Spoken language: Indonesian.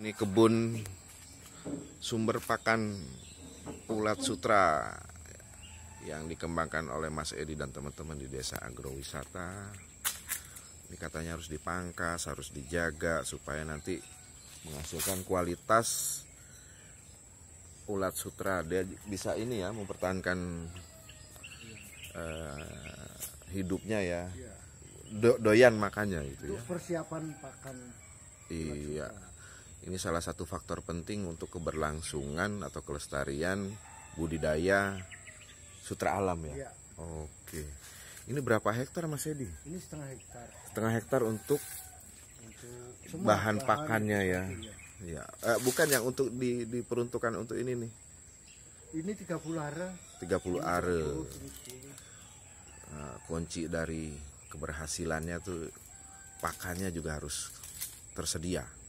Ini kebun sumber pakan ulat sutra yang dikembangkan oleh Mas Edi dan teman-teman di Desa Agrowisata. Ini katanya harus dipangkas, harus dijaga supaya nanti menghasilkan kualitas ulat sutra. Dia bisa ini ya mempertahankan uh, hidupnya ya. Iya. Do doyan makannya gitu ya. itu ya. Persiapan pakan. Iya. Ini salah satu faktor penting untuk keberlangsungan atau kelestarian budidaya sutra alam ya. ya. Oke. Ini berapa hektar Mas Edi? Ini setengah hektar. Setengah hektar untuk, untuk bahan, pakannya ya. Iya. Ya, eh, bukan yang untuk di, diperuntukkan untuk ini nih. Ini 30 are. 30 are. Nah, kunci dari keberhasilannya tuh pakannya juga harus tersedia.